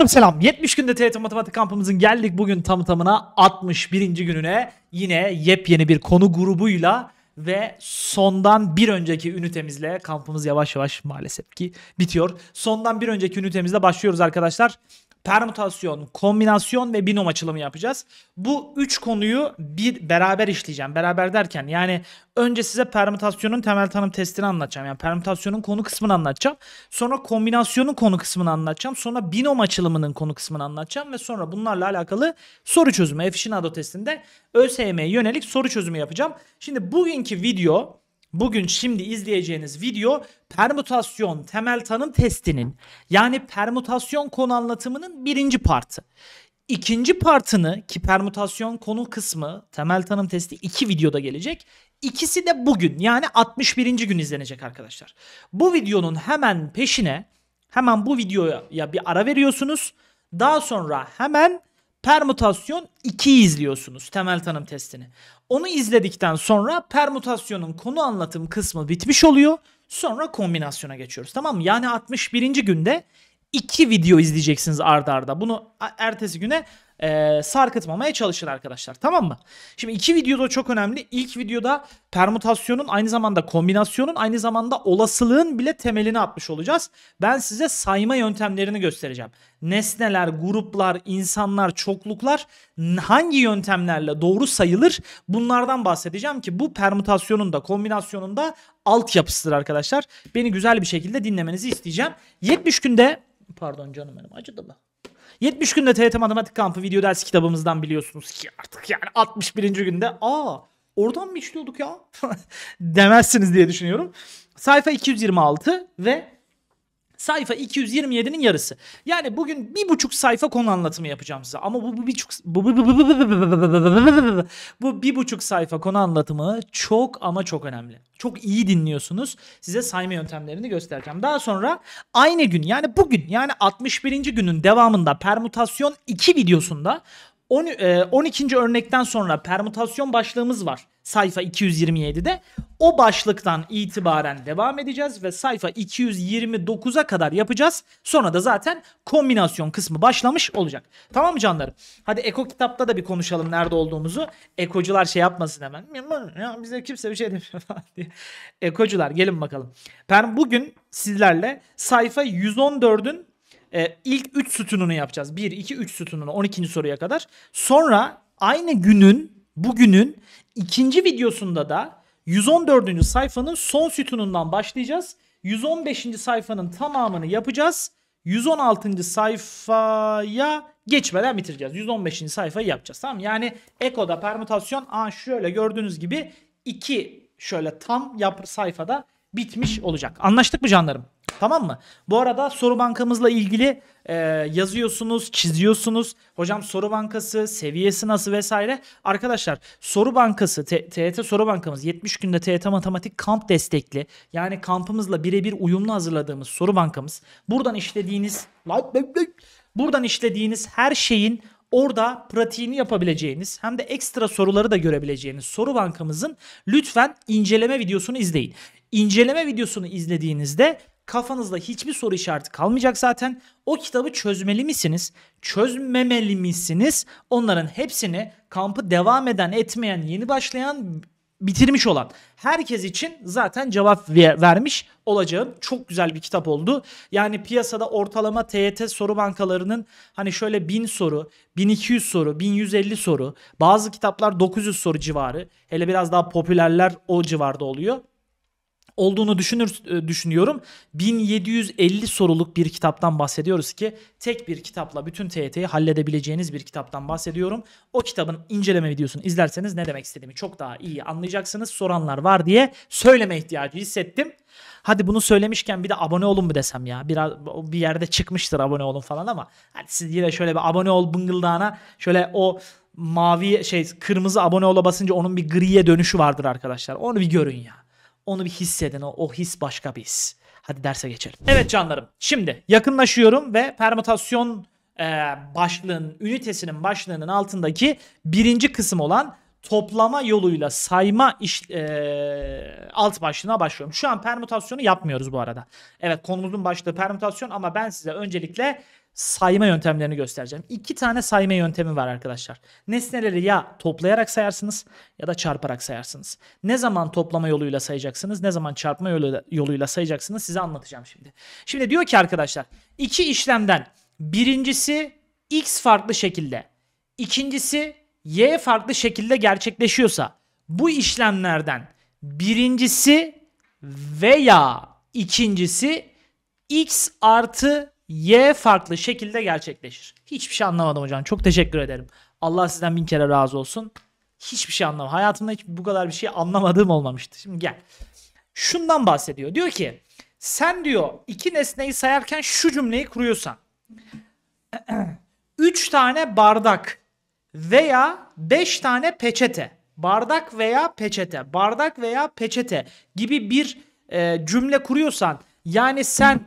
Canlarım selam. 70 günde TYT Matematik kampımızın geldik bugün tam tamına 61. gününe. Yine yepyeni bir konu grubuyla ve sondan bir önceki ünitemizle kampımız yavaş yavaş maalesef ki bitiyor. Sondan bir önceki ünitemizle başlıyoruz arkadaşlar. Permutasyon, kombinasyon ve binom açılımı yapacağız. Bu üç konuyu bir beraber işleyeceğim. Beraber derken yani önce size permütasyonun temel tanım testini anlatacağım. Yani permütasyonun konu kısmını anlatacağım. Sonra kombinasyonun konu kısmını anlatacağım. Sonra binom açılımının konu kısmını anlatacağım ve sonra bunlarla alakalı soru çözümü Efficient testinde ÖSYM'ye yönelik soru çözümü yapacağım. Şimdi bugünkü video Bugün şimdi izleyeceğiniz video permütasyon temel tanım testinin yani permütasyon konu anlatımının birinci partı. İkinci partını ki permütasyon konu kısmı temel tanım testi iki videoda gelecek. İkisi de bugün yani 61. gün izlenecek arkadaşlar. Bu videonun hemen peşine hemen bu videoya bir ara veriyorsunuz. Daha sonra hemen permutasyon 2'yi izliyorsunuz temel tanım testini. Onu izledikten sonra permutasyonun konu anlatım kısmı bitmiş oluyor. Sonra kombinasyona geçiyoruz. Tamam mı? Yani 61. günde 2 video izleyeceksiniz ardarda. Arda. Bunu ertesi güne e, sarkıtmamaya çalışın arkadaşlar. Tamam mı? Şimdi iki videoda çok önemli. İlk videoda permütasyonun aynı zamanda kombinasyonun aynı zamanda olasılığın bile temelini atmış olacağız. Ben size sayma yöntemlerini göstereceğim. Nesneler, gruplar, insanlar, çokluklar hangi yöntemlerle doğru sayılır? Bunlardan bahsedeceğim ki bu permütasyonun da kombinasyonun da altyapısıdır arkadaşlar. Beni güzel bir şekilde dinlemenizi isteyeceğim. 70 günde pardon canım benim acıdı mı? 70 günde TET Matematik Kampı video ders kitabımızdan biliyorsunuz ki artık yani 61. günde aa oradan mı işliyorduk ya demezsiniz diye düşünüyorum. Sayfa 226 ve sayfa 227'nin yarısı. Yani bugün bir buçuk sayfa konu anlatımı yapacağım size. Ama bu, bu bir buçuk bu, bu, bu, bu, bu, bu, bu bir buçuk sayfa konu anlatımı çok ama çok önemli. Çok iyi dinliyorsunuz. Size sayma yöntemlerini göstereceğim. Daha sonra aynı gün yani bugün yani 61. günün devamında permütasyon 2 videosunda 12. örnekten sonra permütasyon başlığımız var sayfa 227'de o başlıktan itibaren devam edeceğiz ve sayfa 229'a kadar yapacağız. Sonra da zaten kombinasyon kısmı başlamış olacak. Tamam mı canlarım? Hadi Eko kitapta da bir konuşalım nerede olduğumuzu. Ekocular şey yapmasın hemen. Ya bize kimse bir şey demiyor falan diye. Ekocular gelin bakalım. Ben bugün sizlerle sayfa 114'ün e, ilk 3 sütununu yapacağız. 1, 2, 3 sütununu 12. soruya kadar. Sonra aynı günün bugünün ikinci videosunda da 114. sayfanın son sütunundan başlayacağız. 115. sayfanın tamamını yapacağız. 116. sayfaya geçmeden bitireceğiz. 115. sayfayı yapacağız. Tamam Yani ekoda permütasyon an şöyle gördüğünüz gibi 2 şöyle tam yap sayfada bitmiş olacak. Anlaştık mı canlarım? Tamam mı? Bu arada soru bankamızla ilgili e, yazıyorsunuz, çiziyorsunuz. Hocam soru bankası, seviyesi nasıl vesaire. Arkadaşlar soru bankası, TET soru bankamız 70 günde TET matematik kamp destekli. Yani kampımızla birebir uyumlu hazırladığımız soru bankamız. Buradan işlediğiniz, buradan işlediğiniz her şeyin orada pratiğini yapabileceğiniz hem de ekstra soruları da görebileceğiniz soru bankamızın lütfen inceleme videosunu izleyin. İnceleme videosunu izlediğinizde Kafanızda hiçbir soru işareti kalmayacak zaten. O kitabı çözmeli misiniz? Çözmemeli misiniz? Onların hepsini kampı devam eden, etmeyen, yeni başlayan bitirmiş olan herkes için zaten cevap vermiş olacağım. Çok güzel bir kitap oldu. Yani piyasada ortalama TYT soru bankalarının hani şöyle 1000 soru, 1200 soru, 1150 soru, bazı kitaplar 900 soru civarı. Hele biraz daha popülerler o civarda oluyor olduğunu düşünür e, düşünüyorum. 1750 soruluk bir kitaptan bahsediyoruz ki tek bir kitapla bütün TYT'yi halledebileceğiniz bir kitaptan bahsediyorum. O kitabın inceleme videosunu izlerseniz ne demek istediğimi çok daha iyi anlayacaksınız. Soranlar var diye söyleme ihtiyacı hissettim. Hadi bunu söylemişken bir de abone olun mu desem ya. Biraz bir yerde çıkmıştır abone olun falan ama hani siz yine şöyle bir abone ol bıngıldağına şöyle o mavi şey kırmızı abone ola basınca onun bir griye dönüşü vardır arkadaşlar. Onu bir görün ya. Onu bir hissedin. O, o his başka bir his. Hadi derse geçelim. Evet canlarım. Şimdi yakınlaşıyorum ve permütasyon e, başlığının, ünitesinin başlığının altındaki birinci kısım olan toplama yoluyla sayma iş, e, alt başlığına başlıyorum. Şu an permütasyonu yapmıyoruz bu arada. Evet konumuzun başlığı permütasyon ama ben size öncelikle sayma yöntemlerini göstereceğim. İki tane sayma yöntemi var arkadaşlar. Nesneleri ya toplayarak sayarsınız ya da çarparak sayarsınız. Ne zaman toplama yoluyla sayacaksınız, ne zaman çarpma yoluyla, yoluyla sayacaksınız size anlatacağım şimdi. Şimdi diyor ki arkadaşlar iki işlemden birincisi x farklı şekilde, ikincisi y farklı şekilde gerçekleşiyorsa bu işlemlerden birincisi veya ikincisi x artı Y farklı şekilde gerçekleşir. Hiçbir şey anlamadım hocam. Çok teşekkür ederim. Allah sizden bin kere razı olsun. Hiçbir şey anlamadım. Hayatımda hiç bu kadar bir şey anlamadığım olmamıştı. Şimdi gel. Şundan bahsediyor. Diyor ki sen diyor iki nesneyi sayarken şu cümleyi kuruyorsan. üç tane bardak veya beş tane peçete. Bardak veya peçete. Bardak veya peçete gibi bir e, cümle kuruyorsan yani sen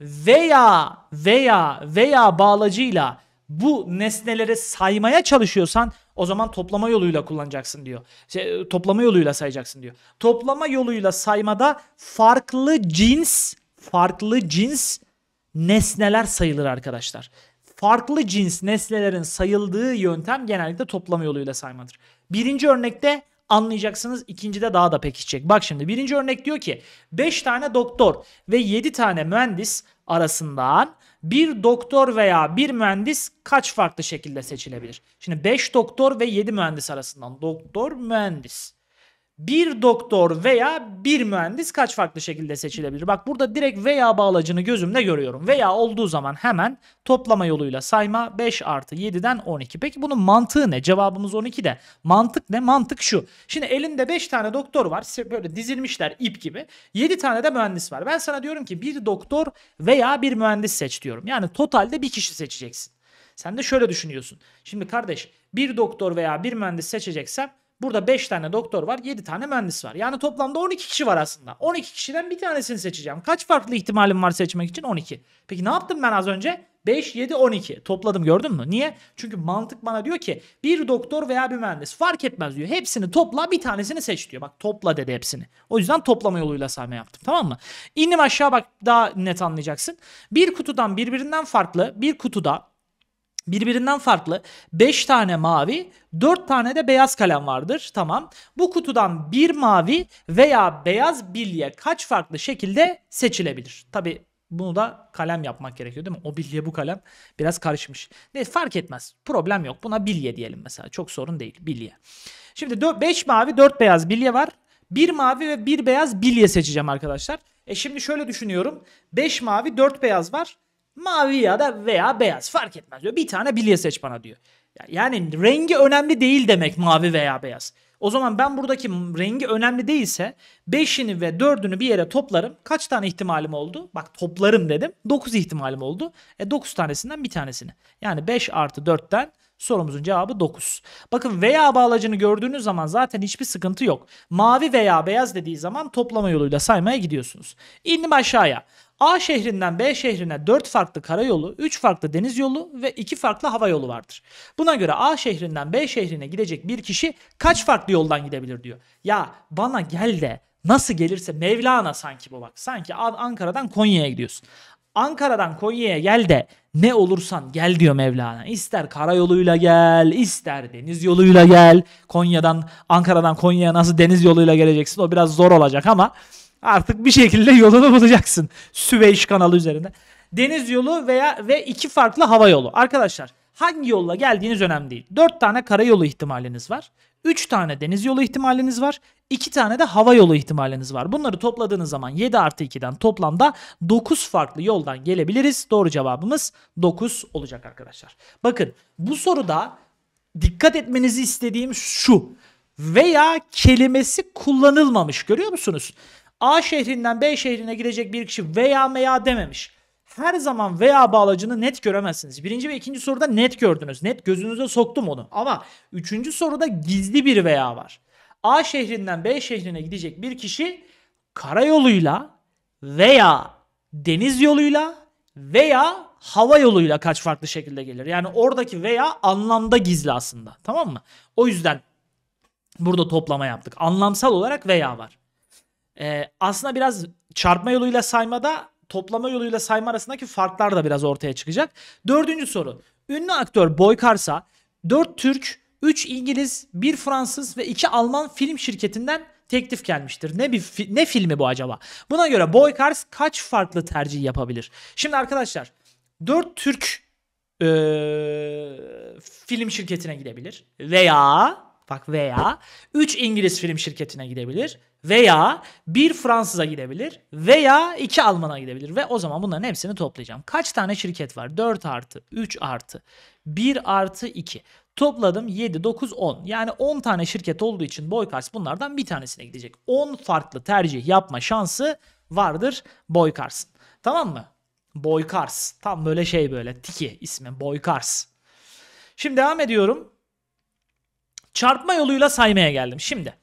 veya veya veya bağlacıyla bu nesneleri saymaya çalışıyorsan o zaman toplama yoluyla kullanacaksın diyor. Şey, e, toplama yoluyla sayacaksın diyor. Toplama yoluyla saymada farklı cins farklı cins nesneler sayılır arkadaşlar. Farklı cins nesnelerin sayıldığı yöntem genellikle toplama yoluyla saymadır. Birinci örnekte anlayacaksınız. İkincide daha da pekişecek. Bak şimdi birinci örnek diyor ki 5 tane doktor ve 7 tane mühendis arasından bir doktor veya bir mühendis kaç farklı şekilde seçilebilir? Şimdi 5 doktor ve 7 mühendis arasından doktor mühendis bir doktor veya bir mühendis kaç farklı şekilde seçilebilir? Bak burada direkt veya bağlacını gözümle görüyorum. Veya olduğu zaman hemen toplama yoluyla sayma 5 artı 7'den 12. Peki bunun mantığı ne? Cevabımız 12 de. Mantık ne? Mantık şu. Şimdi elinde 5 tane doktor var. Böyle dizilmişler ip gibi. 7 tane de mühendis var. Ben sana diyorum ki bir doktor veya bir mühendis seç diyorum. Yani totalde bir kişi seçeceksin. Sen de şöyle düşünüyorsun. Şimdi kardeş bir doktor veya bir mühendis seçeceksem Burada 5 tane doktor var, 7 tane mühendis var. Yani toplamda 12 kişi var aslında. 12 kişiden bir tanesini seçeceğim. Kaç farklı ihtimalim var seçmek için? 12. Peki ne yaptım ben az önce? 5, 7, 12. Topladım gördün mü? Niye? Çünkü mantık bana diyor ki bir doktor veya bir mühendis fark etmez diyor. Hepsini topla bir tanesini seç diyor. Bak topla dedi hepsini. O yüzden toplama yoluyla sayma yaptım tamam mı? İndim aşağı bak daha net anlayacaksın. Bir kutudan birbirinden farklı bir kutuda Birbirinden farklı 5 tane mavi, 4 tane de beyaz kalem vardır. Tamam. Bu kutudan bir mavi veya beyaz bilye kaç farklı şekilde seçilebilir? Tabi bunu da kalem yapmak gerekiyor değil mi? O bilye bu kalem biraz karışmış. Ne fark etmez. Problem yok. Buna bilye diyelim mesela. Çok sorun değil. Bilye. Şimdi 5 mavi 4 beyaz bilye var. bir mavi ve bir beyaz bilye seçeceğim arkadaşlar. E şimdi şöyle düşünüyorum. 5 mavi 4 beyaz var. Mavi ya da veya beyaz fark etmez diyor. Bir tane bilye seç bana diyor. Yani rengi önemli değil demek mavi veya beyaz. O zaman ben buradaki rengi önemli değilse 5'ini ve 4'ünü bir yere toplarım. Kaç tane ihtimalim oldu? Bak toplarım dedim. 9 ihtimalim oldu. E 9 tanesinden bir tanesini. Yani 5 artı 4'ten sorumuzun cevabı 9. Bakın veya bağlacını gördüğünüz zaman zaten hiçbir sıkıntı yok. Mavi veya beyaz dediği zaman toplama yoluyla saymaya gidiyorsunuz. İndim aşağıya. A şehrinden B şehrine 4 farklı karayolu, 3 farklı deniz yolu ve 2 farklı hava yolu vardır. Buna göre A şehrinden B şehrine gidecek bir kişi kaç farklı yoldan gidebilir diyor. Ya bana gel de nasıl gelirse Mevlana sanki bu bak. Sanki Ankara'dan Konya'ya gidiyorsun. Ankara'dan Konya'ya gel de ne olursan gel diyor Mevlana. İster karayoluyla gel, ister deniz yoluyla gel. Konya'dan, Ankara'dan Konya'ya nasıl deniz yoluyla geleceksin o biraz zor olacak ama Artık bir şekilde yolunu bulacaksın. Süveyş kanalı üzerinde. Deniz yolu veya ve iki farklı hava yolu. Arkadaşlar hangi yolla geldiğiniz önemli değil. 4 tane karayolu ihtimaliniz var. 3 tane deniz yolu ihtimaliniz var. 2 tane de hava yolu ihtimaliniz var. Bunları topladığınız zaman 7 artı 2'den toplamda 9 farklı yoldan gelebiliriz. Doğru cevabımız 9 olacak arkadaşlar. Bakın bu soruda dikkat etmenizi istediğim şu. Veya kelimesi kullanılmamış görüyor musunuz? A şehrinden B şehrine gidecek bir kişi veya veya dememiş. Her zaman veya bağlacını net göremezsiniz. Birinci ve ikinci soruda net gördünüz. Net gözünüze soktum onu. Ama üçüncü soruda gizli bir veya var. A şehrinden B şehrine gidecek bir kişi karayoluyla veya deniz yoluyla veya hava yoluyla kaç farklı şekilde gelir. Yani oradaki veya anlamda gizli aslında. Tamam mı? O yüzden burada toplama yaptık. Anlamsal olarak veya var. E, aslında biraz çarpma yoluyla saymada toplama yoluyla sayma arasındaki farklar da biraz ortaya çıkacak. Dördüncü soru. Ünlü aktör Boykarsa 4 Türk, 3 İngiliz, 1 Fransız ve 2 Alman film şirketinden teklif gelmiştir. Ne bir fi- ne filmi bu acaba? Buna göre Boykars kaç farklı tercih yapabilir? Şimdi arkadaşlar 4 Türk e, film şirketine gidebilir veya Bak veya 3 İngiliz film şirketine gidebilir veya bir Fransız'a gidebilir veya iki Alman'a gidebilir ve o zaman bunların hepsini toplayacağım. Kaç tane şirket var? 4 artı, 3 artı, 1 artı 2. Topladım 7, 9, 10. Yani 10 tane şirket olduğu için Boykars bunlardan bir tanesine gidecek. 10 farklı tercih yapma şansı vardır Boykars'ın. Tamam mı? Boykars. Tam böyle şey böyle tiki ismi Boykars. Şimdi devam ediyorum. Çarpma yoluyla saymaya geldim. Şimdi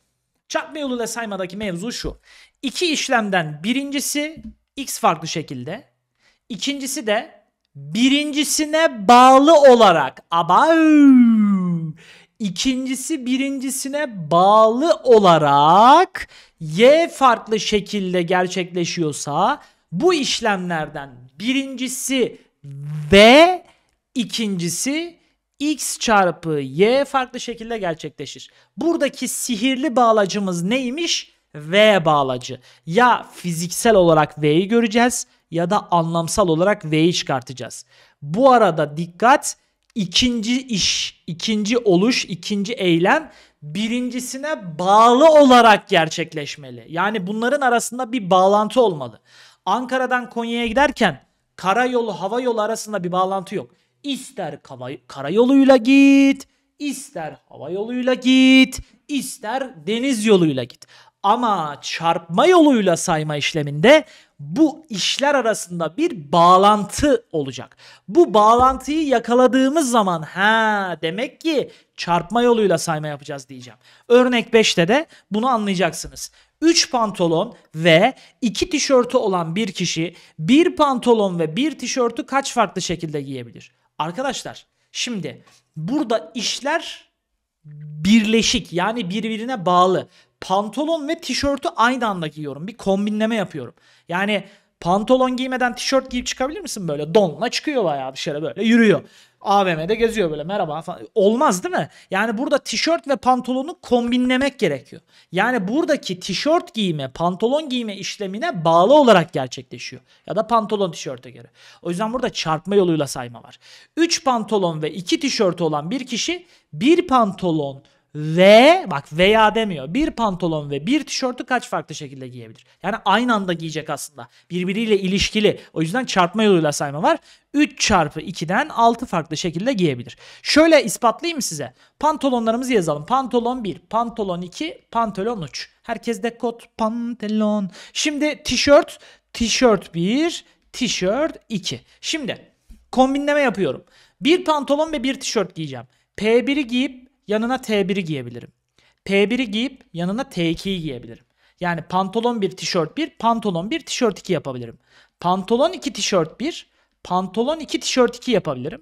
çarpma yoluyla saymadaki mevzu şu. İki işlemden birincisi x farklı şekilde. İkincisi de birincisine bağlı olarak aba ikincisi birincisine bağlı olarak y farklı şekilde gerçekleşiyorsa bu işlemlerden birincisi ve ikincisi x çarpı y farklı şekilde gerçekleşir. Buradaki sihirli bağlacımız neymiş? V bağlacı. Ya fiziksel olarak V'yi göreceğiz ya da anlamsal olarak V'yi çıkartacağız. Bu arada dikkat ikinci iş, ikinci oluş, ikinci eylem birincisine bağlı olarak gerçekleşmeli. Yani bunların arasında bir bağlantı olmalı. Ankara'dan Konya'ya giderken karayolu, hava yolu arasında bir bağlantı yok. İster karayoluyla git, ister hava yoluyla git, ister deniz yoluyla git. Ama çarpma yoluyla sayma işleminde bu işler arasında bir bağlantı olacak. Bu bağlantıyı yakaladığımız zaman ha demek ki çarpma yoluyla sayma yapacağız diyeceğim. Örnek 5'te de bunu anlayacaksınız. 3 pantolon ve 2 tişörtü olan bir kişi bir pantolon ve bir tişörtü kaç farklı şekilde giyebilir? Arkadaşlar şimdi burada işler birleşik yani birbirine bağlı. Pantolon ve tişörtü aynı anda giyiyorum. Bir kombinleme yapıyorum. Yani pantolon giymeden tişört giyip çıkabilir misin böyle? Donla çıkıyor bayağı dışarı böyle yürüyor. AVM'de geziyor böyle merhaba falan. Olmaz değil mi? Yani burada tişört ve pantolonu kombinlemek gerekiyor. Yani buradaki tişört giyme, pantolon giyme işlemine bağlı olarak gerçekleşiyor. Ya da pantolon tişörte göre. O yüzden burada çarpma yoluyla sayma var. 3 pantolon ve 2 tişörtü olan bir kişi bir pantolon ve bak veya demiyor. Bir pantolon ve bir tişörtü kaç farklı şekilde giyebilir? Yani aynı anda giyecek aslında. Birbiriyle ilişkili. O yüzden çarpma yoluyla sayma var. 3 çarpı 2'den 6 farklı şekilde giyebilir. Şöyle ispatlayayım size. Pantolonlarımızı yazalım. Pantolon 1, pantolon 2, pantolon 3. Herkes de kot pantolon. Şimdi tişört, tişört 1, tişört 2. Şimdi kombinleme yapıyorum. Bir pantolon ve bir tişört giyeceğim. P1'i giyip yanına T1'i giyebilirim. P1'i giyip yanına T2'yi giyebilirim. Yani pantolon 1, tişört 1, pantolon 1, tişört 2 yapabilirim. Pantolon 2, tişört 1, pantolon 2, tişört 2 yapabilirim.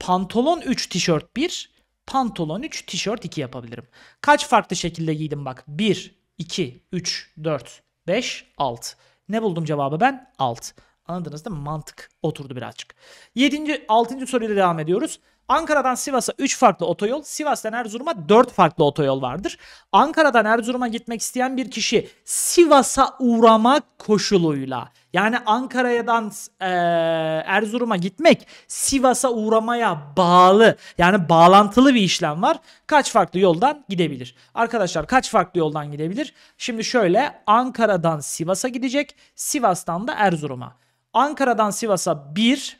Pantolon 3, tişört 1, pantolon 3, tişört 2 yapabilirim. Kaç farklı şekilde giydim bak. 1, 2, 3, 4, 5, 6. Ne buldum cevabı ben? 6. Anladınız değil mi? Mantık oturdu birazcık. 7. 6. soruyla devam ediyoruz. Ankara'dan Sivas'a 3 farklı otoyol, Sivas'tan Erzurum'a 4 farklı otoyol vardır. Ankara'dan Erzurum'a gitmek isteyen bir kişi Sivas'a uğramak koşuluyla yani Ankara'dan e, Erzurum'a gitmek Sivas'a uğramaya bağlı yani bağlantılı bir işlem var. Kaç farklı yoldan gidebilir? Arkadaşlar kaç farklı yoldan gidebilir? Şimdi şöyle Ankara'dan Sivas'a gidecek, Sivas'tan da Erzurum'a. Ankara'dan Sivas'a 1,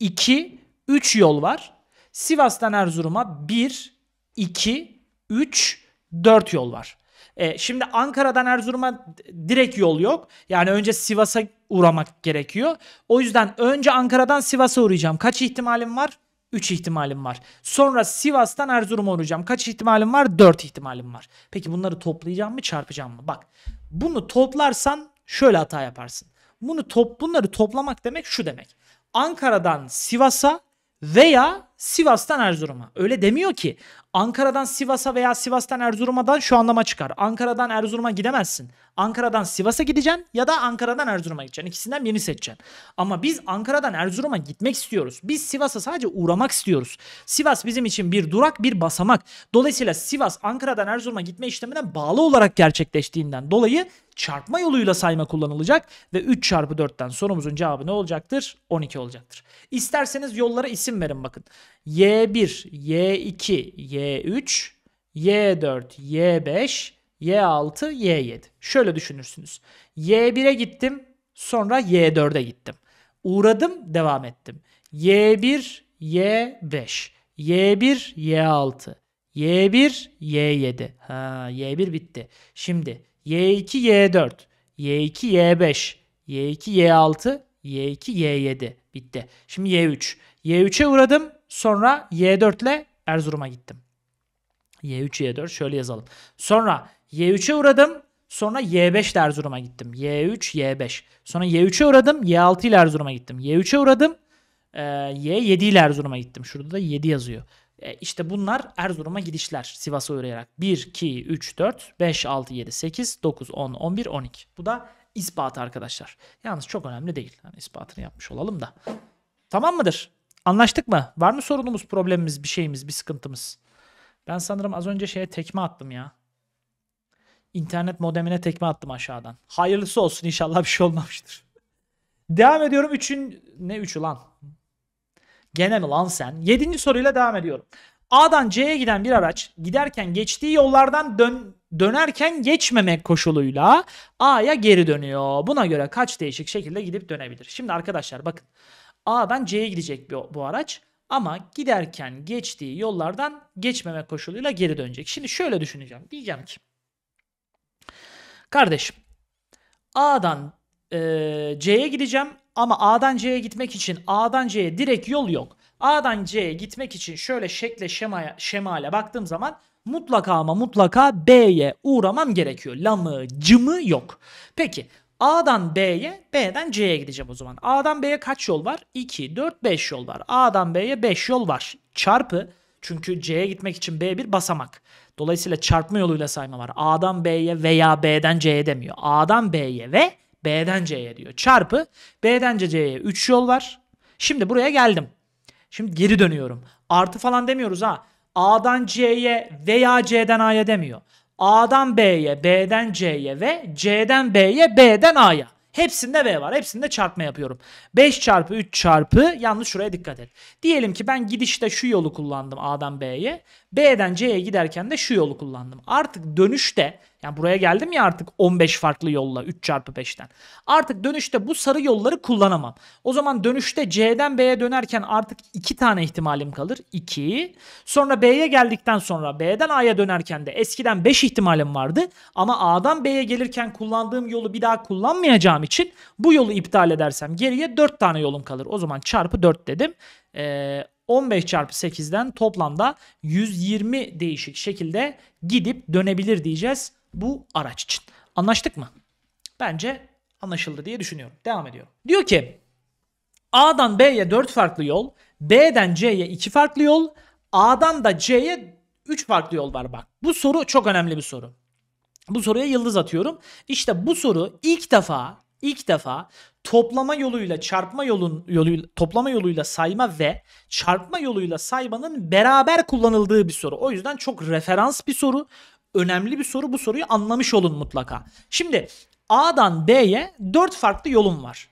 2, 3 yol var. Sivas'tan Erzurum'a 1, 2, 3, 4 yol var. E, şimdi Ankara'dan Erzurum'a direkt yol yok. Yani önce Sivas'a uğramak gerekiyor. O yüzden önce Ankara'dan Sivas'a uğrayacağım. Kaç ihtimalim var? 3 ihtimalim var. Sonra Sivas'tan Erzurum'a uğrayacağım. Kaç ihtimalim var? 4 ihtimalim var. Peki bunları toplayacağım mı çarpacağım mı? Bak bunu toplarsan şöyle hata yaparsın. Bunu top, bunları toplamak demek şu demek. Ankara'dan Sivas'a veya Sivas'tan Erzurum'a. Öyle demiyor ki Ankara'dan Sivas'a veya Sivas'tan Erzurum'a'dan şu anlama çıkar. Ankara'dan Erzurum'a gidemezsin. Ankara'dan Sivas'a gideceksin ya da Ankara'dan Erzurum'a gideceksin. İkisinden birini seçeceksin. Ama biz Ankara'dan Erzurum'a gitmek istiyoruz. Biz Sivas'a sadece uğramak istiyoruz. Sivas bizim için bir durak, bir basamak. Dolayısıyla Sivas Ankara'dan Erzurum'a gitme işlemine bağlı olarak gerçekleştiğinden dolayı çarpma yoluyla sayma kullanılacak ve 3 çarpı 4'ten sorumuzun cevabı ne olacaktır? 12 olacaktır. İsterseniz yollara isim verin bakın. Y1, Y2, Y e3, Y4, Y5, Y6, Y7. Şöyle düşünürsünüz. Y1'e gittim, sonra Y4'e gittim. Uğradım, devam ettim. Y1, Y5, Y1, Y6, Y1, Y7. Ha, Y1 bitti. Şimdi Y2, Y4, Y2, Y5, Y2, Y6, Y2, Y7 bitti. Şimdi Y3. Y3'e uğradım. Sonra Y4 ile Erzurum'a gittim. Y3, Y4 şöyle yazalım. Sonra Y3'e uğradım. Sonra Y5 ile Erzurum'a gittim. Y3, Y5. Sonra Y3'e uğradım. Y6 ile Erzurum'a gittim. Y3'e uğradım. E, Y7 ile Erzurum'a gittim. Şurada da 7 yazıyor. E, işte bunlar Erzurum'a gidişler Sivas'a uğrayarak. 1, 2, 3, 4, 5, 6, 7, 8, 9, 10, 11, 12. Bu da ispatı arkadaşlar. Yalnız çok önemli değil. Yani ispatını yapmış olalım da. Tamam mıdır? Anlaştık mı? Var mı sorunumuz, problemimiz, bir şeyimiz, bir sıkıntımız? Ben sanırım az önce şeye tekme attım ya. İnternet modemine tekme attım aşağıdan. Hayırlısı olsun inşallah bir şey olmamıştır. devam ediyorum. Üçün ne üçü lan? Gene mi lan sen? Yedinci soruyla devam ediyorum. A'dan C'ye giden bir araç giderken geçtiği yollardan dön, dönerken geçmemek koşuluyla A'ya geri dönüyor. Buna göre kaç değişik şekilde gidip dönebilir? Şimdi arkadaşlar bakın A'dan C'ye gidecek bu, bu araç. Ama giderken geçtiği yollardan geçmeme koşuluyla geri dönecek. Şimdi şöyle düşüneceğim. Diyeceğim ki kardeşim A'dan e, C'ye gideceğim ama A'dan C'ye gitmek için A'dan C'ye direkt yol yok. A'dan C'ye gitmek için şöyle şekle şemaya, şemale baktığım zaman mutlaka ama mutlaka B'ye uğramam gerekiyor. Lamı, cımı yok. Peki A'dan B'ye, B'den C'ye gideceğim o zaman. A'dan B'ye kaç yol var? 2, 4, 5 yol var. A'dan B'ye 5 yol var. Çarpı çünkü C'ye gitmek için B bir basamak. Dolayısıyla çarpma yoluyla sayma var. A'dan B'ye veya B'den C'ye demiyor. A'dan B'ye ve B'den C'ye diyor. Çarpı B'den C'ye 3 yol var. Şimdi buraya geldim. Şimdi geri dönüyorum. Artı falan demiyoruz ha. A'dan C'ye veya C'den A'ya demiyor. A'dan B'ye, B'den C'ye ve C'den B'ye, B'den A'ya. Hepsinde B var. Hepsinde çarpma yapıyorum. 5 çarpı 3 çarpı yalnız şuraya dikkat et. Diyelim ki ben gidişte şu yolu kullandım A'dan B'ye. B'den C'ye giderken de şu yolu kullandım. Artık dönüşte yani buraya geldim ya artık 15 farklı yolla 3 çarpı 5'ten. Artık dönüşte bu sarı yolları kullanamam. O zaman dönüşte C'den B'ye dönerken artık 2 tane ihtimalim kalır. 2. Sonra B'ye geldikten sonra B'den A'ya dönerken de eskiden 5 ihtimalim vardı. Ama A'dan B'ye gelirken kullandığım yolu bir daha kullanmayacağım için bu yolu iptal edersem geriye 4 tane yolum kalır. O zaman çarpı 4 dedim. Ee, 15 çarpı 8'den toplamda 120 değişik şekilde gidip dönebilir diyeceğiz bu araç için. Anlaştık mı? Bence anlaşıldı diye düşünüyorum. Devam ediyorum. Diyor ki A'dan B'ye 4 farklı yol, B'den C'ye 2 farklı yol, A'dan da C'ye 3 farklı yol var bak. Bu soru çok önemli bir soru. Bu soruya yıldız atıyorum. İşte bu soru ilk defa ilk defa toplama yoluyla çarpma yolun yoluyla toplama yoluyla sayma ve çarpma yoluyla saymanın beraber kullanıldığı bir soru. O yüzden çok referans bir soru. Önemli bir soru. Bu soruyu anlamış olun mutlaka. Şimdi A'dan B'ye 4 farklı yolum var.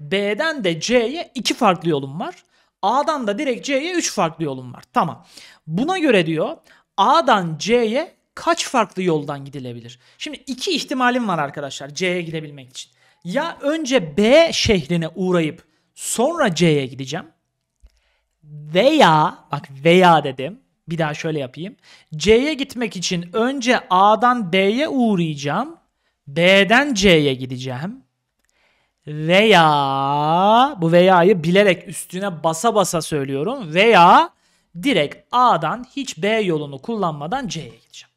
B'den de C'ye 2 farklı yolum var. A'dan da direkt C'ye 3 farklı yolum var. Tamam. Buna göre diyor A'dan C'ye kaç farklı yoldan gidilebilir? Şimdi iki ihtimalim var arkadaşlar C'ye gidebilmek için. Ya önce B şehrine uğrayıp sonra C'ye gideceğim. Veya bak veya dedim. Bir daha şöyle yapayım. C'ye gitmek için önce A'dan B'ye uğrayacağım. B'den C'ye gideceğim. Veya bu veya'yı bilerek üstüne basa basa söylüyorum. Veya direkt A'dan hiç B yolunu kullanmadan C'ye gideceğim.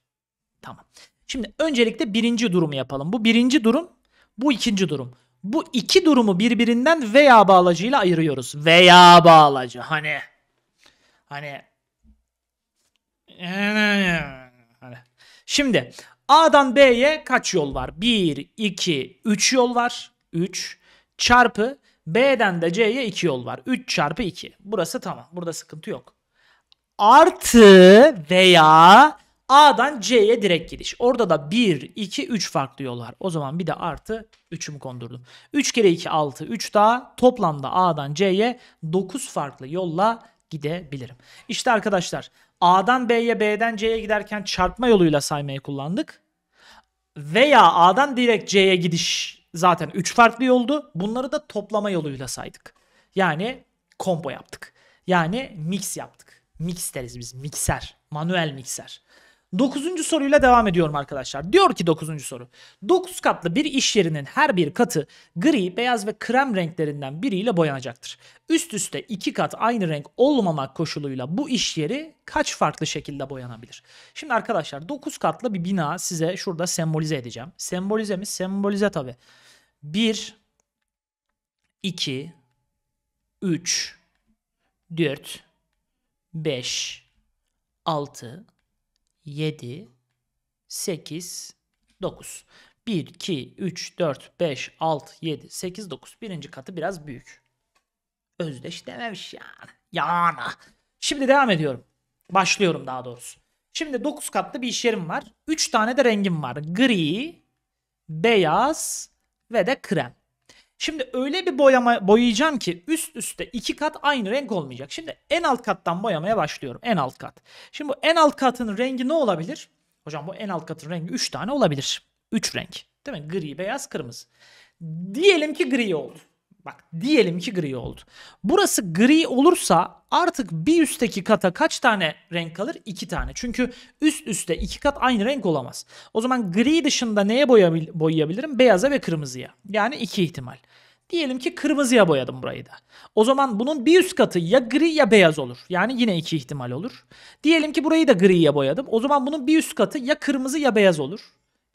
Tamam. Şimdi öncelikle birinci durumu yapalım. Bu birinci durum bu ikinci durum. Bu iki durumu birbirinden veya bağlacıyla ayırıyoruz. Veya bağlacı. Hani hani, hani. Şimdi A'dan B'ye kaç yol var? 1, 2, 3 yol var. 3 çarpı B'den de C'ye 2 yol var. 3 çarpı 2. Burası tamam. Burada sıkıntı yok. Artı veya A'dan C'ye direkt gidiş. Orada da 1, 2, 3 farklı yol var. O zaman bir de artı 3'ümü kondurdum. 3 kere 2, 6, 3 daha toplamda A'dan C'ye 9 farklı yolla gidebilirim. İşte arkadaşlar A'dan B'ye B'den C'ye giderken çarpma yoluyla saymayı kullandık. Veya A'dan direkt C'ye gidiş zaten 3 farklı yoldu. Bunları da toplama yoluyla saydık. Yani combo yaptık. Yani mix yaptık. Mix deriz biz. Mikser. Manuel mikser. 9. soruyla devam ediyorum arkadaşlar. Diyor ki 9. soru. 9 katlı bir iş yerinin her bir katı gri, beyaz ve krem renklerinden biriyle boyanacaktır. Üst üste 2 kat aynı renk olmamak koşuluyla bu iş yeri kaç farklı şekilde boyanabilir? Şimdi arkadaşlar 9 katlı bir bina size şurada sembolize edeceğim. Sembolize mi? Sembolize tabi. 1 2 3 4 5 6 7, 8, 9. 1, 2, 3, 4, 5, 6, 7, 8, 9. Birinci katı biraz büyük. Özdeş dememiş yani. Yani. Şimdi devam ediyorum. Başlıyorum daha doğrusu. Şimdi 9 katlı bir iş yerim var. 3 tane de rengim var. Gri, beyaz ve de krem. Şimdi öyle bir boyama boyayacağım ki üst üste iki kat aynı renk olmayacak. Şimdi en alt kattan boyamaya başlıyorum. En alt kat. Şimdi bu en alt katın rengi ne olabilir? Hocam bu en alt katın rengi 3 tane olabilir. 3 renk. Değil mi? Gri, beyaz, kırmızı. Diyelim ki gri oldu. Bak diyelim ki gri oldu. Burası gri olursa artık bir üstteki kata kaç tane renk kalır? İki tane. Çünkü üst üste iki kat aynı renk olamaz. O zaman gri dışında neye boyayabilirim? Beyaza ve kırmızıya. Yani iki ihtimal. Diyelim ki kırmızıya boyadım burayı da. O zaman bunun bir üst katı ya gri ya beyaz olur. Yani yine iki ihtimal olur. Diyelim ki burayı da griye boyadım. O zaman bunun bir üst katı ya kırmızı ya beyaz olur.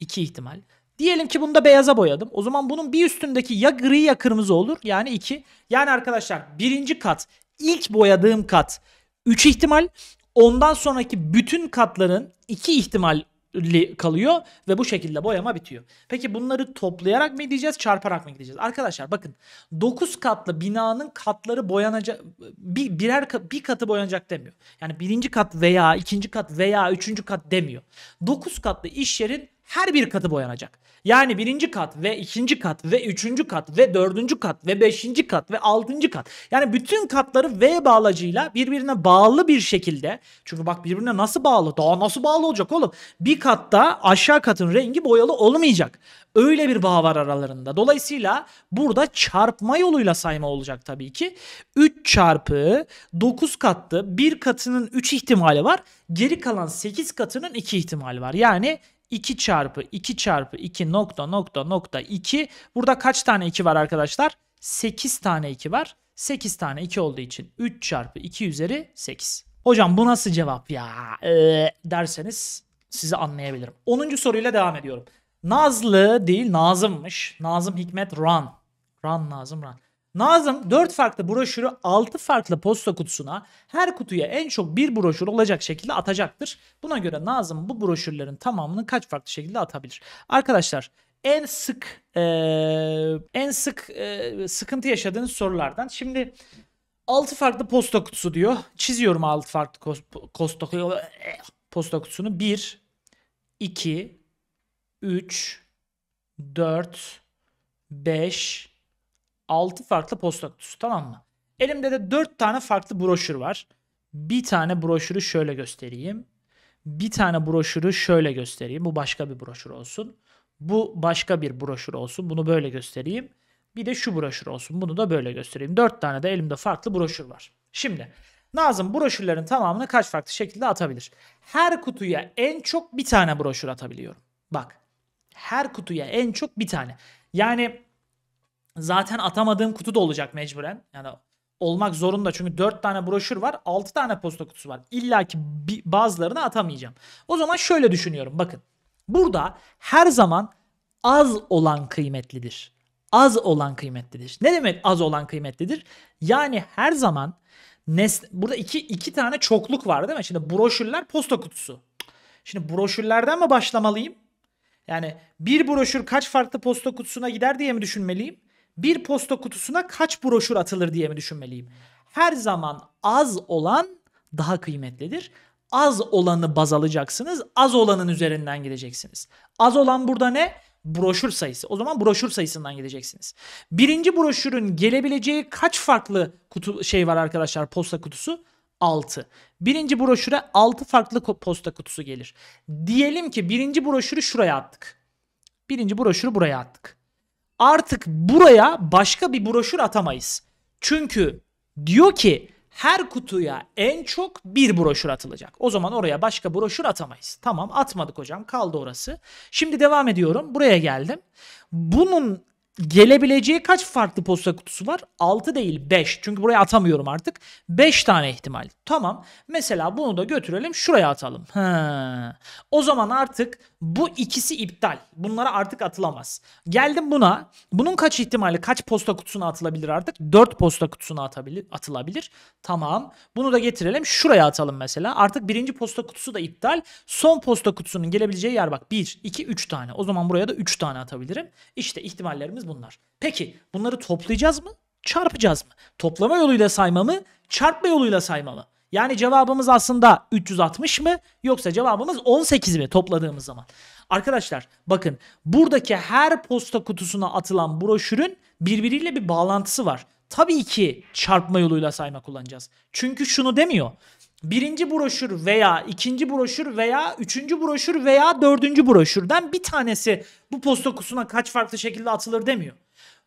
İki ihtimal. Diyelim ki bunu da beyaza boyadım. O zaman bunun bir üstündeki ya gri ya kırmızı olur. Yani 2. Yani arkadaşlar birinci kat ilk boyadığım kat 3 ihtimal. Ondan sonraki bütün katların 2 ihtimalli kalıyor ve bu şekilde boyama bitiyor. Peki bunları toplayarak mı gideceğiz, çarparak mı gideceğiz? Arkadaşlar bakın 9 katlı binanın katları boyanacak bir, birer bir katı boyanacak demiyor. Yani birinci kat veya ikinci kat veya üçüncü kat demiyor. 9 katlı iş yerin her bir katı boyanacak. Yani birinci kat ve ikinci kat ve üçüncü kat ve dördüncü kat ve beşinci kat ve altıncı kat. Yani bütün katları V bağlacıyla birbirine bağlı bir şekilde. Çünkü bak birbirine nasıl bağlı? Daha nasıl bağlı olacak oğlum? Bir katta aşağı katın rengi boyalı olmayacak. Öyle bir bağ var aralarında. Dolayısıyla burada çarpma yoluyla sayma olacak tabii ki. 3 çarpı 9 kattı. Bir katının 3 ihtimali var. Geri kalan 8 katının 2 ihtimali var. Yani 2 çarpı 2 çarpı 2 nokta nokta nokta 2. Burada kaç tane 2 var arkadaşlar? 8 tane 2 var. 8 tane 2 olduğu için 3 çarpı 2 üzeri 8. Hocam bu nasıl cevap ya ee, derseniz sizi anlayabilirim. 10. soruyla devam ediyorum. Nazlı değil Nazım'mış. Nazım Hikmet run run Nazım run Nazım 4 farklı broşürü 6 farklı posta kutusuna her kutuya en çok bir broşür olacak şekilde atacaktır. Buna göre Nazım bu broşürlerin tamamını kaç farklı şekilde atabilir? Arkadaşlar en sık e, en sık e, sıkıntı yaşadığınız sorulardan. Şimdi 6 farklı posta kutusu diyor. Çiziyorum 6 farklı posta, posta kutusunu. 1 2 3 4 5 6 farklı posta kutusu tamam mı? Elimde de 4 tane farklı broşür var. Bir tane broşürü şöyle göstereyim. Bir tane broşürü şöyle göstereyim. Bu başka bir broşür olsun. Bu başka bir broşür olsun. Bunu böyle göstereyim. Bir de şu broşür olsun. Bunu da böyle göstereyim. 4 tane de elimde farklı broşür var. Şimdi Nazım broşürlerin tamamını kaç farklı şekilde atabilir? Her kutuya en çok bir tane broşür atabiliyorum. Bak her kutuya en çok bir tane. Yani zaten atamadığım kutu da olacak mecburen. Yani olmak zorunda çünkü 4 tane broşür var 6 tane posta kutusu var. İlla ki bazılarını atamayacağım. O zaman şöyle düşünüyorum bakın. Burada her zaman az olan kıymetlidir. Az olan kıymetlidir. Ne demek az olan kıymetlidir? Yani her zaman nesne, burada iki, iki tane çokluk var değil mi? Şimdi broşürler posta kutusu. Şimdi broşürlerden mi başlamalıyım? Yani bir broşür kaç farklı posta kutusuna gider diye mi düşünmeliyim? bir posta kutusuna kaç broşür atılır diye mi düşünmeliyim? Her zaman az olan daha kıymetlidir. Az olanı baz alacaksınız. Az olanın üzerinden gideceksiniz. Az olan burada ne? Broşür sayısı. O zaman broşür sayısından gideceksiniz. Birinci broşürün gelebileceği kaç farklı kutu şey var arkadaşlar posta kutusu? 6. Birinci broşüre 6 farklı posta kutusu gelir. Diyelim ki birinci broşürü şuraya attık. Birinci broşürü buraya attık artık buraya başka bir broşür atamayız. Çünkü diyor ki her kutuya en çok bir broşür atılacak. O zaman oraya başka broşür atamayız. Tamam atmadık hocam kaldı orası. Şimdi devam ediyorum. Buraya geldim. Bunun gelebileceği kaç farklı posta kutusu var? 6 değil 5. Çünkü buraya atamıyorum artık. 5 tane ihtimal. Tamam. Mesela bunu da götürelim şuraya atalım. Ha. O zaman artık bu ikisi iptal. Bunlara artık atılamaz. Geldim buna. Bunun kaç ihtimali kaç posta kutusuna atılabilir artık? 4 posta kutusuna atabilir, atılabilir. Tamam. Bunu da getirelim. Şuraya atalım mesela. Artık birinci posta kutusu da iptal. Son posta kutusunun gelebileceği yer bak. 1, 2, 3 tane. O zaman buraya da 3 tane atabilirim. İşte ihtimallerimiz bunlar. Peki bunları toplayacağız mı? Çarpacağız mı? Toplama yoluyla sayma mı? Çarpma yoluyla sayma mı? Yani cevabımız aslında 360 mı yoksa cevabımız 18 mi topladığımız zaman? Arkadaşlar bakın buradaki her posta kutusuna atılan broşürün birbiriyle bir bağlantısı var. Tabii ki çarpma yoluyla sayma kullanacağız. Çünkü şunu demiyor birinci broşür veya ikinci broşür veya üçüncü broşür veya dördüncü broşürden bir tanesi bu posta kutusuna kaç farklı şekilde atılır demiyor.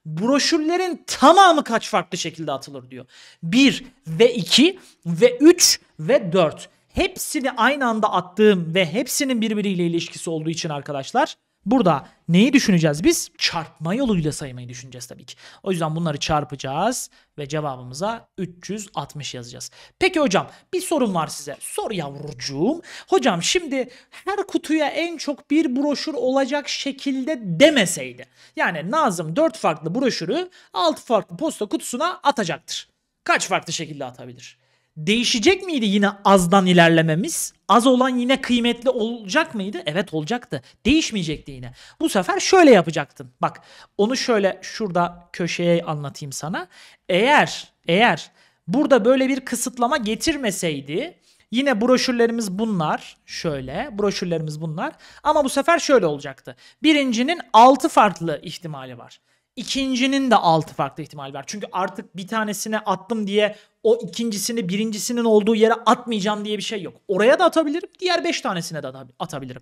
Broşürlerin tamamı kaç farklı şekilde atılır diyor. 1 ve 2 ve 3 ve 4. Hepsini aynı anda attığım ve hepsinin birbiriyle ilişkisi olduğu için arkadaşlar Burada neyi düşüneceğiz biz? Çarpma yoluyla saymayı düşüneceğiz tabii ki. O yüzden bunları çarpacağız ve cevabımıza 360 yazacağız. Peki hocam bir sorum var size. Sor yavrucuğum. Hocam şimdi her kutuya en çok bir broşür olacak şekilde demeseydi. Yani Nazım 4 farklı broşürü 6 farklı posta kutusuna atacaktır. Kaç farklı şekilde atabilir? Değişecek miydi yine azdan ilerlememiz? Az olan yine kıymetli olacak mıydı? Evet olacaktı. Değişmeyecekti yine. Bu sefer şöyle yapacaktın. Bak onu şöyle şurada köşeye anlatayım sana. Eğer eğer burada böyle bir kısıtlama getirmeseydi Yine broşürlerimiz bunlar. Şöyle broşürlerimiz bunlar. Ama bu sefer şöyle olacaktı. Birincinin 6 farklı ihtimali var ikincinin de altı farklı ihtimal var. Çünkü artık bir tanesine attım diye o ikincisini birincisinin olduğu yere atmayacağım diye bir şey yok. Oraya da atabilirim. Diğer beş tanesine de atabilirim.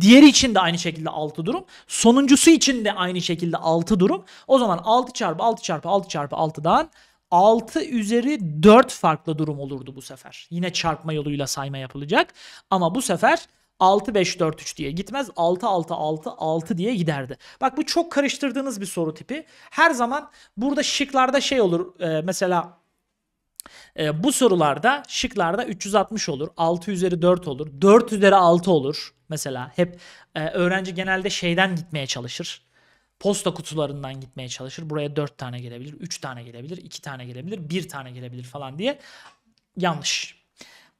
Diğeri için de aynı şekilde altı durum. Sonuncusu için de aynı şekilde altı durum. O zaman altı çarpı altı çarpı altı çarpı altıdan 6 üzeri 4 farklı durum olurdu bu sefer. Yine çarpma yoluyla sayma yapılacak. Ama bu sefer 6-5-4-3 diye gitmez. 6-6-6-6 diye giderdi. Bak bu çok karıştırdığınız bir soru tipi. Her zaman burada şıklarda şey olur. E, mesela e, bu sorularda şıklarda 360 olur. 6 üzeri 4 olur. 4 üzeri 6 olur. Mesela hep e, öğrenci genelde şeyden gitmeye çalışır posta kutularından gitmeye çalışır. Buraya 4 tane gelebilir, 3 tane gelebilir, 2 tane gelebilir, 1 tane gelebilir falan diye. Yanlış.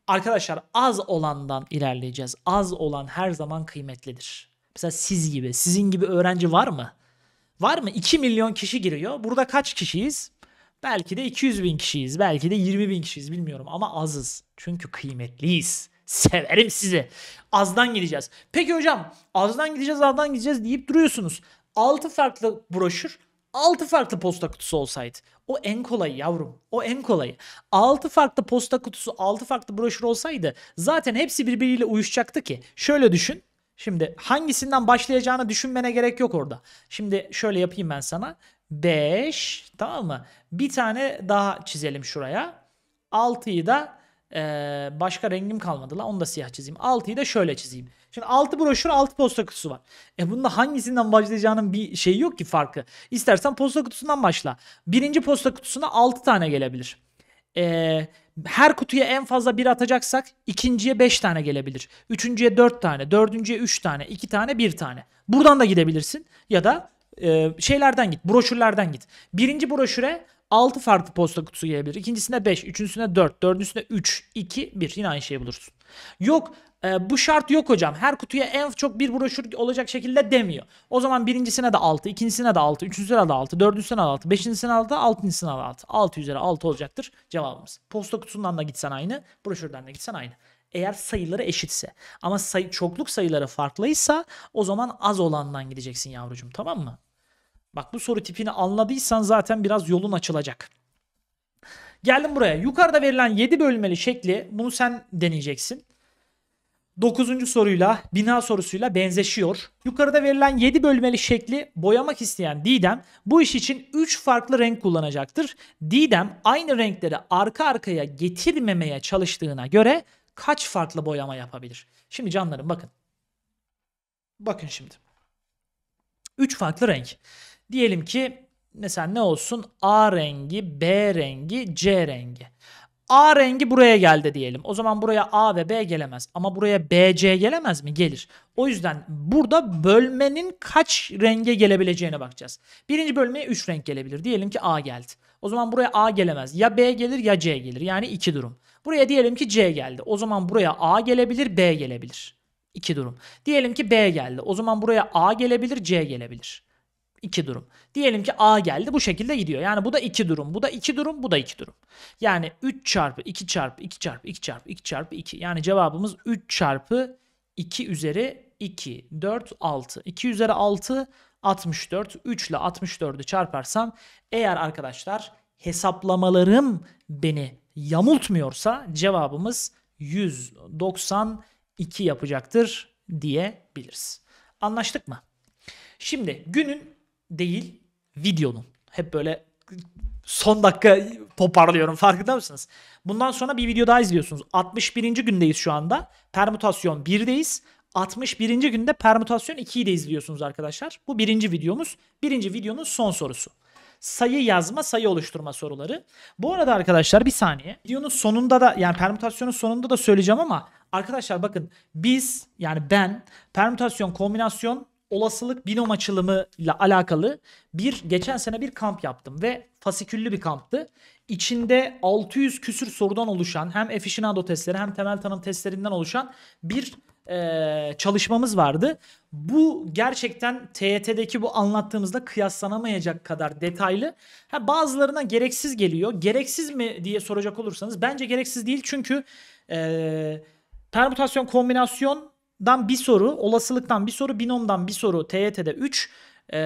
Arkadaşlar az olandan ilerleyeceğiz. Az olan her zaman kıymetlidir. Mesela siz gibi, sizin gibi öğrenci var mı? Var mı? 2 milyon kişi giriyor. Burada kaç kişiyiz? Belki de 200 bin kişiyiz. Belki de 20 bin kişiyiz bilmiyorum ama azız. Çünkü kıymetliyiz. Severim sizi. Azdan gideceğiz. Peki hocam azdan gideceğiz azdan gideceğiz deyip duruyorsunuz. 6 farklı broşür 6 farklı posta kutusu olsaydı. O en kolayı yavrum. O en kolayı. 6 farklı posta kutusu, 6 farklı broşür olsaydı zaten hepsi birbiriyle uyuşacaktı ki. Şöyle düşün. Şimdi hangisinden başlayacağını düşünmene gerek yok orada. Şimdi şöyle yapayım ben sana. 5 tamam mı? Bir tane daha çizelim şuraya. 6'yı da e, başka rengim kalmadı la. Onu da siyah çizeyim. 6'yı da şöyle çizeyim. Şimdi 6 broşür 6 posta kutusu var. E bunda hangisinden başlayacağının bir şeyi yok ki farkı. İstersen posta kutusundan başla. Birinci posta kutusuna 6 tane gelebilir. Eee her kutuya en fazla bir atacaksak ikinciye 5 tane gelebilir. Üçüncüye 4 tane, dördüncüye 3 tane, 2 tane, 1 tane. Buradan da gidebilirsin ya da e, şeylerden git, broşürlerden git. Birinci broşüre 6 farklı posta kutusu gelebilir. İkincisine 5, üçüncüsüne 4, dördüncüsüne 3, 2, 1. Yine aynı şeyi bulursun. Yok e, bu şart yok hocam. Her kutuya en çok bir broşür olacak şekilde demiyor. O zaman birincisine de 6, ikincisine de 6, üçüncüsüne de 6, dördüncüsüne de 6, beşincisine de 6, altıncısına da 6. 6 üzeri 6 olacaktır cevabımız. Posta kutusundan da gitsen aynı, broşürden de gitsen aynı. Eğer sayıları eşitse ama sayı, çokluk sayıları farklıysa o zaman az olandan gideceksin yavrucuğum tamam mı? Bak bu soru tipini anladıysan zaten biraz yolun açılacak. Geldim buraya. Yukarıda verilen 7 bölmeli şekli bunu sen deneyeceksin. 9. soruyla bina sorusuyla benzeşiyor. Yukarıda verilen 7 bölmeli şekli boyamak isteyen Didem bu iş için 3 farklı renk kullanacaktır. Didem aynı renkleri arka arkaya getirmemeye çalıştığına göre kaç farklı boyama yapabilir? Şimdi canlarım bakın. Bakın şimdi. 3 farklı renk. Diyelim ki mesela ne olsun? A rengi, B rengi, C rengi. A rengi buraya geldi diyelim. O zaman buraya A ve B gelemez. Ama buraya B, C gelemez mi? Gelir. O yüzden burada bölmenin kaç renge gelebileceğine bakacağız. Birinci bölmeye 3 renk gelebilir. Diyelim ki A geldi. O zaman buraya A gelemez. Ya B gelir ya C gelir. Yani iki durum. Buraya diyelim ki C geldi. O zaman buraya A gelebilir, B gelebilir. İki durum. Diyelim ki B geldi. O zaman buraya A gelebilir, C gelebilir. İki durum. Diyelim ki A geldi bu şekilde gidiyor. Yani bu da iki durum, bu da iki durum, bu da iki durum. Yani 3 çarpı 2 çarpı 2 çarpı 2 çarpı 2 çarpı 2. Yani cevabımız 3 çarpı 2 üzeri 2, 4, 6. 2 üzeri 6, 64. 3 ile 64'ü çarparsam eğer arkadaşlar hesaplamalarım beni yamultmuyorsa cevabımız 192 yapacaktır diyebiliriz. Anlaştık mı? Şimdi günün değil videonun. Hep böyle son dakika toparlıyorum farkında mısınız? Bundan sonra bir video daha izliyorsunuz. 61. gündeyiz şu anda. Permütasyon 1'deyiz. 61. günde permütasyon 2'yi de izliyorsunuz arkadaşlar. Bu birinci videomuz. Birinci videonun son sorusu. Sayı yazma, sayı oluşturma soruları. Bu arada arkadaşlar bir saniye. Videonun sonunda da yani permütasyonun sonunda da söyleyeceğim ama arkadaşlar bakın biz yani ben permütasyon, kombinasyon olasılık binom açılımı ile alakalı bir geçen sene bir kamp yaptım ve fasiküllü bir kamptı. İçinde 600 küsür sorudan oluşan hem efficienado testleri hem temel tanım testlerinden oluşan bir e, çalışmamız vardı. Bu gerçekten TYT'deki bu anlattığımızda kıyaslanamayacak kadar detaylı. Ha, bazılarına gereksiz geliyor. Gereksiz mi diye soracak olursanız bence gereksiz değil çünkü e, permütasyon kombinasyon dan bir soru, olasılıktan bir soru, binomdan bir soru, TYT'de 3, e,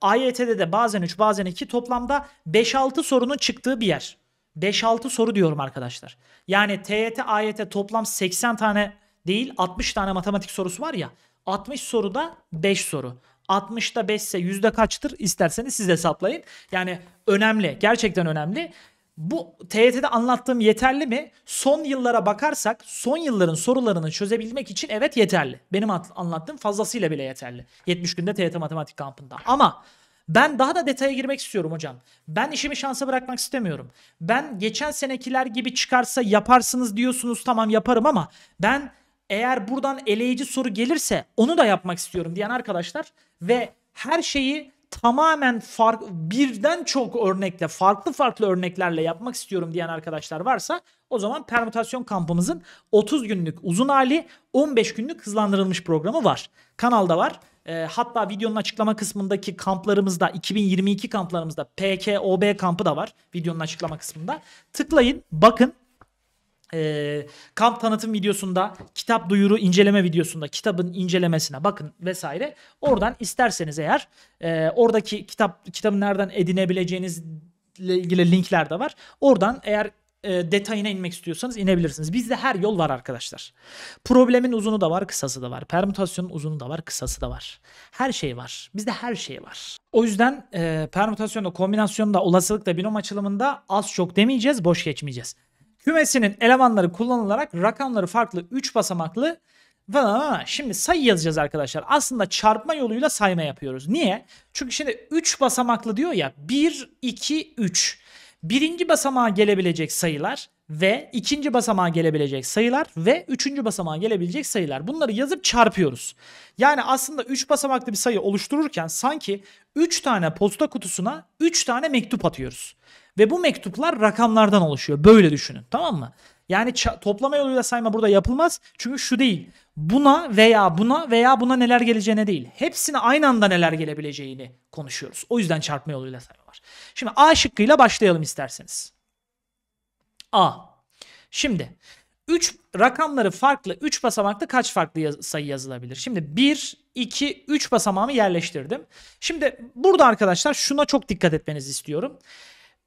AYT'de de bazen 3 bazen 2 toplamda 5-6 sorunun çıktığı bir yer. 5-6 soru diyorum arkadaşlar. Yani TYT, AYT toplam 80 tane değil 60 tane matematik sorusu var ya. 60 soruda 5 soru. 60'da 5 ise yüzde kaçtır isterseniz siz hesaplayın. Yani önemli gerçekten önemli. Bu TYT'de anlattığım yeterli mi? Son yıllara bakarsak son yılların sorularını çözebilmek için evet yeterli. Benim anlattığım fazlasıyla bile yeterli. 70 günde TYT matematik kampında. Ama ben daha da detaya girmek istiyorum hocam. Ben işimi şansa bırakmak istemiyorum. Ben geçen senekiler gibi çıkarsa yaparsınız diyorsunuz tamam yaparım ama ben eğer buradan eleyici soru gelirse onu da yapmak istiyorum diyen arkadaşlar ve her şeyi tamamen fark birden çok örnekle farklı farklı örneklerle yapmak istiyorum diyen arkadaşlar varsa o zaman permütasyon kampımızın 30 günlük uzun hali 15 günlük hızlandırılmış programı var. Kanalda var. E, hatta videonun açıklama kısmındaki kamplarımızda 2022 kamplarımızda PKOB kampı da var videonun açıklama kısmında. Tıklayın bakın e, kamp tanıtım videosunda, kitap duyuru inceleme videosunda, kitabın incelemesine bakın vesaire. Oradan isterseniz eğer e, oradaki kitap kitabın nereden edinebileceğinizle ilgili linkler de var. Oradan eğer e, detayına inmek istiyorsanız inebilirsiniz. Bizde her yol var arkadaşlar. Problemin uzunu da var, kısası da var. Permütasyonun uzunu da var, kısası da var. Her şey var. Bizde her şey var. O yüzden e, permütasyonda, kombinasyonda, olasılıkta, binom açılımında az çok demeyeceğiz, boş geçmeyeceğiz. Kümesinin elemanları kullanılarak rakamları farklı 3 basamaklı falan. Şimdi sayı yazacağız arkadaşlar. Aslında çarpma yoluyla sayma yapıyoruz. Niye? Çünkü şimdi 3 basamaklı diyor ya 1, 2, 3. Birinci basamağa gelebilecek sayılar ve ikinci basamağa gelebilecek sayılar ve üçüncü basamağa gelebilecek sayılar. Bunları yazıp çarpıyoruz. Yani aslında 3 basamaklı bir sayı oluştururken sanki 3 tane posta kutusuna 3 tane mektup atıyoruz. Ve bu mektuplar rakamlardan oluşuyor. Böyle düşünün tamam mı? Yani toplama yoluyla sayma burada yapılmaz. Çünkü şu değil. Buna veya buna veya buna neler geleceğine değil. Hepsine aynı anda neler gelebileceğini konuşuyoruz. O yüzden çarpma yoluyla sayma var. Şimdi A şıkkıyla başlayalım isterseniz. A. Şimdi 3 rakamları farklı 3 basamakta kaç farklı yaz, sayı yazılabilir? Şimdi 1, 2, 3 basamağımı yerleştirdim. Şimdi burada arkadaşlar şuna çok dikkat etmenizi istiyorum.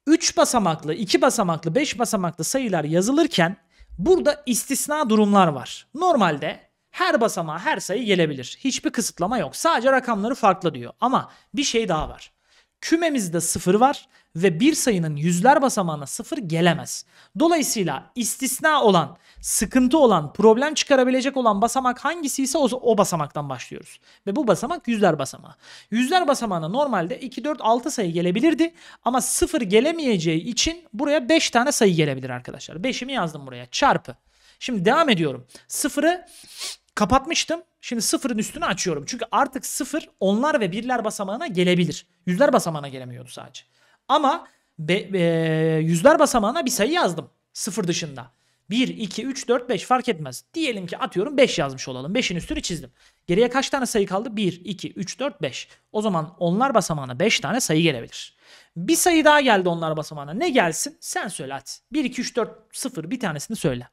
3 basamaklı, 2 basamaklı, 5 basamaklı sayılar yazılırken burada istisna durumlar var. Normalde her basamağa her sayı gelebilir. Hiçbir kısıtlama yok. Sadece rakamları farklı diyor. Ama bir şey daha var. Kümemizde 0 var ve bir sayının yüzler basamağına sıfır gelemez. Dolayısıyla istisna olan, sıkıntı olan, problem çıkarabilecek olan basamak hangisi ise o, o basamaktan başlıyoruz. Ve bu basamak yüzler basamağı. Yüzler basamağına normalde 2, 4, 6 sayı gelebilirdi ama sıfır gelemeyeceği için buraya 5 tane sayı gelebilir arkadaşlar. 5'imi yazdım buraya çarpı. Şimdi devam ediyorum. Sıfırı kapatmıştım. Şimdi sıfırın üstünü açıyorum. Çünkü artık sıfır onlar ve birler basamağına gelebilir. Yüzler basamağına gelemiyordu sadece. Ama be, e, yüzler basamağına bir sayı yazdım. Sıfır dışında. 1, 2, 3, 4, 5 fark etmez. Diyelim ki atıyorum 5 yazmış olalım. 5'in üstünü çizdim. Geriye kaç tane sayı kaldı? 1, 2, 3, 4, 5. O zaman onlar basamağına 5 tane sayı gelebilir. Bir sayı daha geldi onlar basamağına. Ne gelsin? Sen söyle at 1, 2, 3, 4, 0 bir tanesini söyle.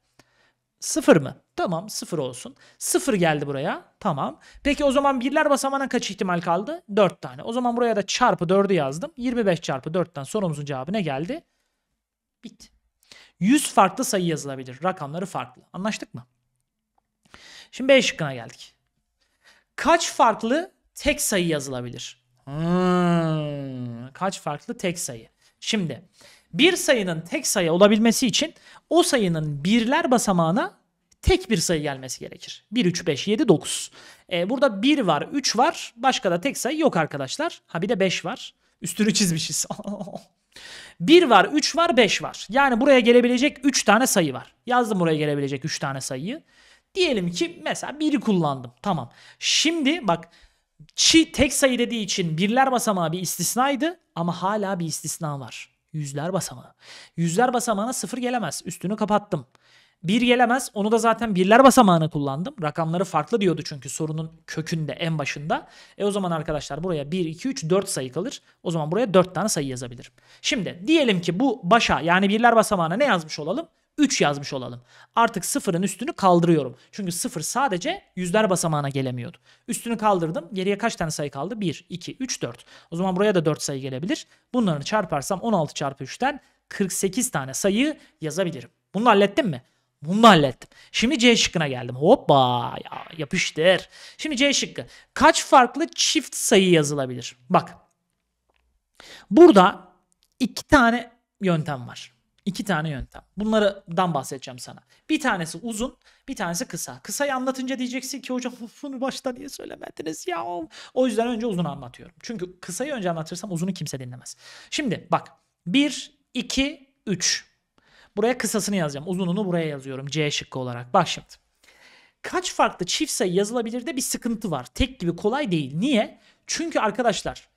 Sıfır mı? Tamam sıfır olsun. Sıfır geldi buraya. Tamam. Peki o zaman birler basamağına kaç ihtimal kaldı? 4 tane. O zaman buraya da çarpı 4'ü yazdım. 25 çarpı 4'ten sorumuzun cevabı ne geldi? Bit. 100 farklı sayı yazılabilir. Rakamları farklı. Anlaştık mı? Şimdi B şıkkına geldik. Kaç farklı tek sayı yazılabilir? Hmm, kaç farklı tek sayı? Şimdi bir sayının tek sayı olabilmesi için o sayının birler basamağına tek bir sayı gelmesi gerekir. 1, 3, 5, 7, 9. Ee, burada 1 var, 3 var. Başka da tek sayı yok arkadaşlar. Ha bir de 5 var. Üstünü çizmişiz. 1 var, 3 var, 5 var. Yani buraya gelebilecek 3 tane sayı var. Yazdım buraya gelebilecek 3 tane sayıyı. Diyelim ki mesela 1'i kullandım. Tamam. Şimdi bak çi tek sayı dediği için birler basamağı bir istisnaydı ama hala bir istisna var. Yüzler basamağı. Yüzler basamağına sıfır gelemez. Üstünü kapattım. Bir gelemez. Onu da zaten birler basamağını kullandım. Rakamları farklı diyordu çünkü sorunun kökünde en başında. E o zaman arkadaşlar buraya 1, 2, 3, 4 sayı kalır. O zaman buraya 4 tane sayı yazabilirim. Şimdi diyelim ki bu başa yani birler basamağına ne yazmış olalım? 3 yazmış olalım. Artık sıfırın üstünü kaldırıyorum. Çünkü sıfır sadece yüzler basamağına gelemiyordu. Üstünü kaldırdım. Geriye kaç tane sayı kaldı? 1, 2, 3, 4. O zaman buraya da 4 sayı gelebilir. Bunların çarparsam 16 çarpı 3'ten 48 tane sayı yazabilirim. Bunu hallettim mi? Bunu hallettim. Şimdi C şıkkına geldim. Hoppa ya, yapıştır. Şimdi C şıkkı. Kaç farklı çift sayı yazılabilir? Bak. Burada iki tane yöntem var. İki tane yöntem. Bunlardan bahsedeceğim sana. Bir tanesi uzun, bir tanesi kısa. Kısayı anlatınca diyeceksin ki hocam bunu başta niye söylemediniz ya? O yüzden önce uzun anlatıyorum. Çünkü kısayı önce anlatırsam uzunu kimse dinlemez. Şimdi bak 1, 2, 3. Buraya kısasını yazacağım. Uzununu buraya yazıyorum C şıkkı olarak. Bak şimdi. Kaç farklı çift sayı yazılabilir de bir sıkıntı var. Tek gibi kolay değil. Niye? Çünkü arkadaşlar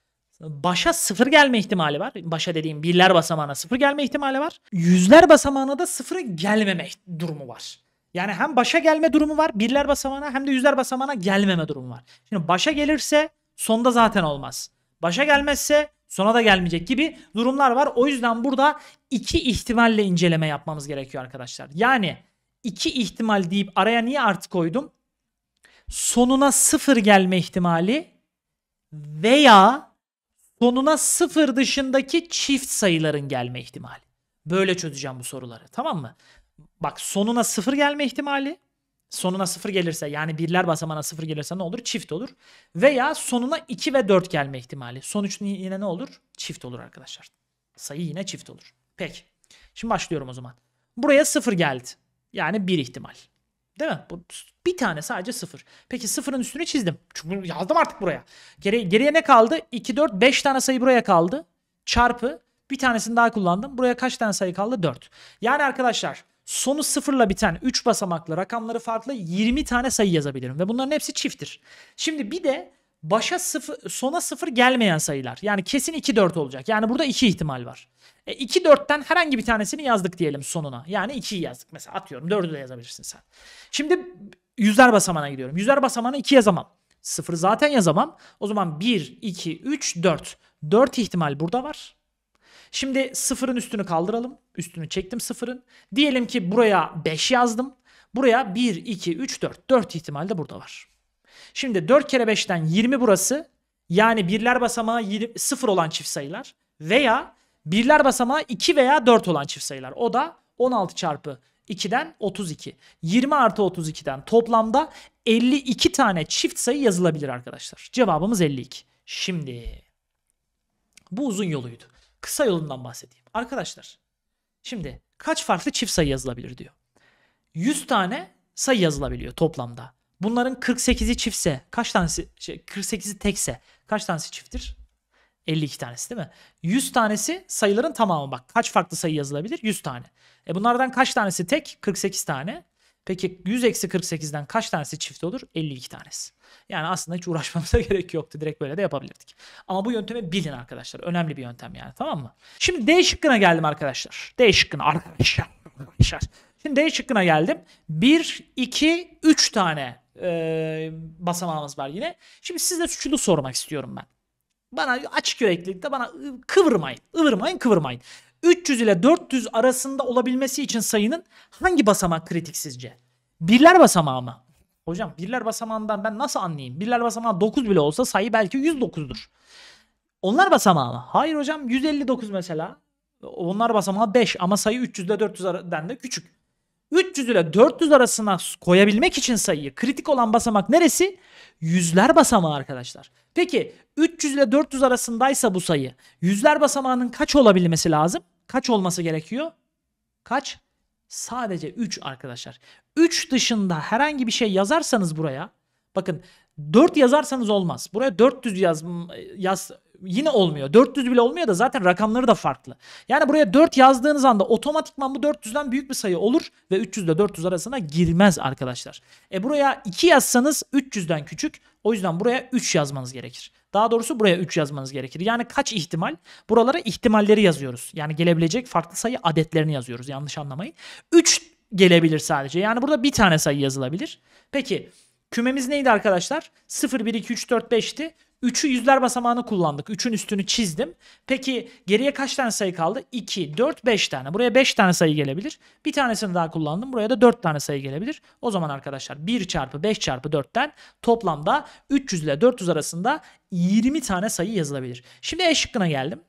Başa sıfır gelme ihtimali var. Başa dediğim birler basamağına sıfır gelme ihtimali var. Yüzler basamağına da sıfıra gelmeme durumu var. Yani hem başa gelme durumu var birler basamağına hem de yüzler basamağına gelmeme durumu var. Şimdi başa gelirse sonda zaten olmaz. Başa gelmezse sona da gelmeyecek gibi durumlar var. O yüzden burada iki ihtimalle inceleme yapmamız gerekiyor arkadaşlar. Yani iki ihtimal deyip araya niye artı koydum? Sonuna sıfır gelme ihtimali veya sonuna sıfır dışındaki çift sayıların gelme ihtimali. Böyle çözeceğim bu soruları tamam mı? Bak sonuna sıfır gelme ihtimali. Sonuna sıfır gelirse yani birler basamağına sıfır gelirse ne olur? Çift olur. Veya sonuna iki ve dört gelme ihtimali. Sonuç yine ne olur? Çift olur arkadaşlar. Sayı yine çift olur. Peki. Şimdi başlıyorum o zaman. Buraya sıfır geldi. Yani bir ihtimal. Değil mi? Bu bir tane sadece sıfır. Peki sıfırın üstünü çizdim. Çünkü yazdım artık buraya. Geri, geriye ne kaldı? 2, 4, 5 tane sayı buraya kaldı. Çarpı bir tanesini daha kullandım. Buraya kaç tane sayı kaldı? 4. Yani arkadaşlar sonu sıfırla biten 3 basamaklı rakamları farklı 20 tane sayı yazabilirim. Ve bunların hepsi çifttir. Şimdi bir de başa sıfır, sona sıfır gelmeyen sayılar. Yani kesin 2-4 olacak. Yani burada 2 ihtimal var. E, 2-4'ten herhangi bir tanesini yazdık diyelim sonuna. Yani 2'yi yazdık mesela atıyorum 4'ü de yazabilirsin sen. Şimdi yüzler basamağına gidiyorum. Yüzler basamağına 2 yazamam. 0 zaten yazamam. O zaman 1, 2, 3, 4. 4 ihtimal burada var. Şimdi sıfırın üstünü kaldıralım. Üstünü çektim sıfırın. Diyelim ki buraya 5 yazdım. Buraya 1, 2, 3, 4. 4 ihtimal de burada var. Şimdi 4 kere 5'ten 20 burası. Yani birler basamağı 20, 0 olan çift sayılar. Veya birler basamağı 2 veya 4 olan çift sayılar. O da 16 çarpı 2'den 32. 20 artı 32'den toplamda 52 tane çift sayı yazılabilir arkadaşlar. Cevabımız 52. Şimdi bu uzun yoluydu. Kısa yolundan bahsedeyim. Arkadaşlar şimdi kaç farklı çift sayı yazılabilir diyor. 100 tane sayı yazılabiliyor toplamda. Bunların 48'i çiftse kaç tanesi şey, 48'i tekse kaç tanesi çifttir? 52 tanesi değil mi? 100 tanesi sayıların tamamı bak. Kaç farklı sayı yazılabilir? 100 tane. E bunlardan kaç tanesi tek? 48 tane. Peki 100 eksi 48'den kaç tanesi çift olur? 52 tanesi. Yani aslında hiç uğraşmamıza gerek yoktu. Direkt böyle de yapabilirdik. Ama bu yöntemi bilin arkadaşlar. Önemli bir yöntem yani tamam mı? Şimdi D şıkkına geldim arkadaşlar. D şıkkına arkadaşlar. Şimdi D şıkkına geldim. 1, 2, 3 tane e, basamağımız var yine. Şimdi size şunu sormak istiyorum ben. Bana açık yüreklilikte bana kıvırmayın. Ivırmayın kıvırmayın. 300 ile 400 arasında olabilmesi için sayının hangi basamak kritik sizce? Birler basamağı mı? Hocam birler basamağından ben nasıl anlayayım? Birler basamağı 9 bile olsa sayı belki 109'dur. Onlar basamağı mı? Hayır hocam 159 mesela. Onlar basamağı 5 ama sayı 300 ile 400'den de küçük. 300 ile 400 arasına koyabilmek için sayıyı kritik olan basamak neresi? Yüzler basamağı arkadaşlar. Peki 300 ile 400 arasındaysa bu sayı yüzler basamağının kaç olabilmesi lazım? Kaç olması gerekiyor? Kaç? Sadece 3 arkadaşlar. 3 dışında herhangi bir şey yazarsanız buraya bakın 4 yazarsanız olmaz. Buraya 400 yaz, yaz yine olmuyor. 400 bile olmuyor da zaten rakamları da farklı. Yani buraya 4 yazdığınız anda otomatikman bu 400'den büyük bir sayı olur ve 300 ile 400 arasına girmez arkadaşlar. E buraya 2 yazsanız 300'den küçük. O yüzden buraya 3 yazmanız gerekir. Daha doğrusu buraya 3 yazmanız gerekir. Yani kaç ihtimal? Buralara ihtimalleri yazıyoruz. Yani gelebilecek farklı sayı adetlerini yazıyoruz. Yanlış anlamayın. 3 gelebilir sadece. Yani burada bir tane sayı yazılabilir. Peki kümemiz neydi arkadaşlar? 0, 1, 2, 3, 4, 5'ti. 3'ü yüzler basamağını kullandık. 3'ün üstünü çizdim. Peki geriye kaç tane sayı kaldı? 2, 4, 5 tane. Buraya 5 tane sayı gelebilir. Bir tanesini daha kullandım. Buraya da 4 tane sayı gelebilir. O zaman arkadaşlar 1 çarpı 5 çarpı 4'ten toplamda 300 ile 400 arasında 20 tane sayı yazılabilir. Şimdi E şıkkına geldim.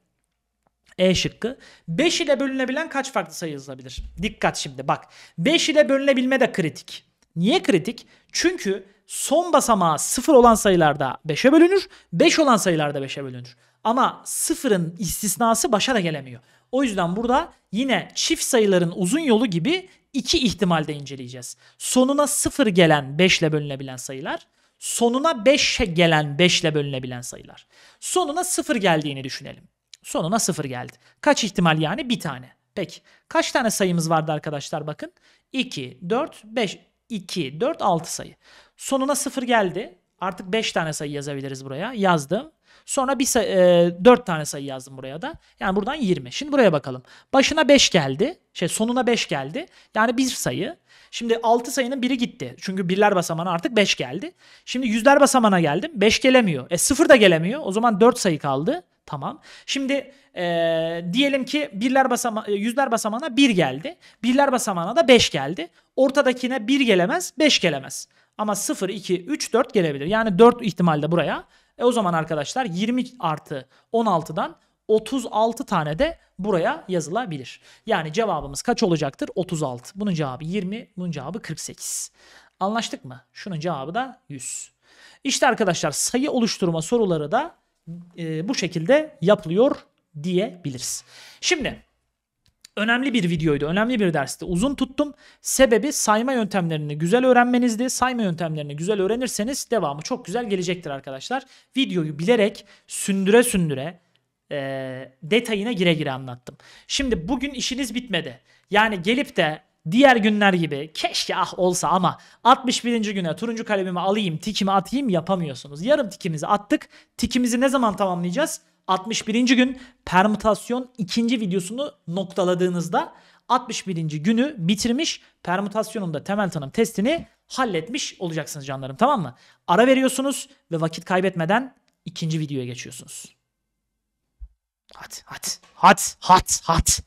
E şıkkı. 5 ile bölünebilen kaç farklı sayı yazılabilir? Dikkat şimdi bak. 5 ile bölünebilme de kritik. Niye kritik? Çünkü son basamağı 0 olan sayılarda 5'e bölünür. 5 olan sayılarda 5'e bölünür. Ama 0'ın istisnası başa da gelemiyor. O yüzden burada yine çift sayıların uzun yolu gibi iki ihtimalde inceleyeceğiz. Sonuna 0 gelen 5 ile bölünebilen sayılar, sonuna 5 gelen 5 ile bölünebilen sayılar. Sonuna 0 geldiğini düşünelim. Sonuna 0 geldi. Kaç ihtimal yani? Bir tane. Peki kaç tane sayımız vardı arkadaşlar bakın. 2, 4, 5, 2, 4, 6 sayı. Sonuna 0 geldi. Artık 5 tane sayı yazabiliriz buraya. Yazdım. Sonra bir sayı, e, 4 tane sayı yazdım buraya da. Yani buradan 20. Şimdi buraya bakalım. Başına 5 geldi. Şey sonuna 5 geldi. Yani bir sayı. Şimdi 6 sayının biri gitti. Çünkü birler basamağına artık 5 geldi. Şimdi yüzler basamağına geldim. 5 gelemiyor. E 0 da gelemiyor. O zaman 4 sayı kaldı. Tamam. Şimdi ee, diyelim ki birler basama e, yüzler basamağına 1 geldi. Birler basamağına da 5 geldi. Ortadakine 1 gelemez, 5 gelemez. Ama 0, 2, 3, 4 gelebilir. Yani 4 ihtimalde buraya. E o zaman arkadaşlar 20 artı 16'dan 36 tane de buraya yazılabilir. Yani cevabımız kaç olacaktır? 36. Bunun cevabı 20, bunun cevabı 48. Anlaştık mı? Şunun cevabı da 100. İşte arkadaşlar sayı oluşturma soruları da e, bu şekilde yapılıyor diyebiliriz. Şimdi önemli bir videoydu, önemli bir dersti. Uzun tuttum. Sebebi sayma yöntemlerini güzel öğrenmenizdi. Sayma yöntemlerini güzel öğrenirseniz devamı çok güzel gelecektir arkadaşlar. Videoyu bilerek sündüre sündüre e, detayına gire gire anlattım. Şimdi bugün işiniz bitmedi. Yani gelip de diğer günler gibi keşke ah olsa ama 61. güne turuncu kalemimi alayım tikimi atayım yapamıyorsunuz. Yarım tikimizi attık. Tikimizi ne zaman tamamlayacağız? 61. gün permütasyon ikinci videosunu noktaladığınızda 61. günü bitirmiş permütasyonun da temel tanım testini halletmiş olacaksınız canlarım tamam mı? Ara veriyorsunuz ve vakit kaybetmeden ikinci videoya geçiyorsunuz. Hadi hadi hadi hadi hadi.